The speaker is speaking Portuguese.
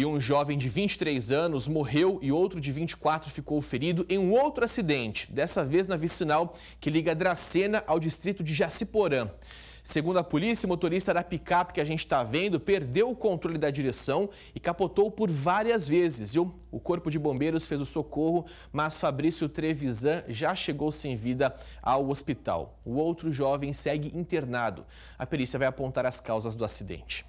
e um jovem de 23 anos morreu e outro de 24 ficou ferido em um outro acidente, dessa vez na vicinal que liga Dracena ao distrito de Jaciporã. Segundo a polícia, o motorista da picape que a gente está vendo perdeu o controle da direção e capotou por várias vezes. Viu? O corpo de bombeiros fez o socorro, mas Fabrício Trevisan já chegou sem vida ao hospital. O outro jovem segue internado. A perícia vai apontar as causas do acidente.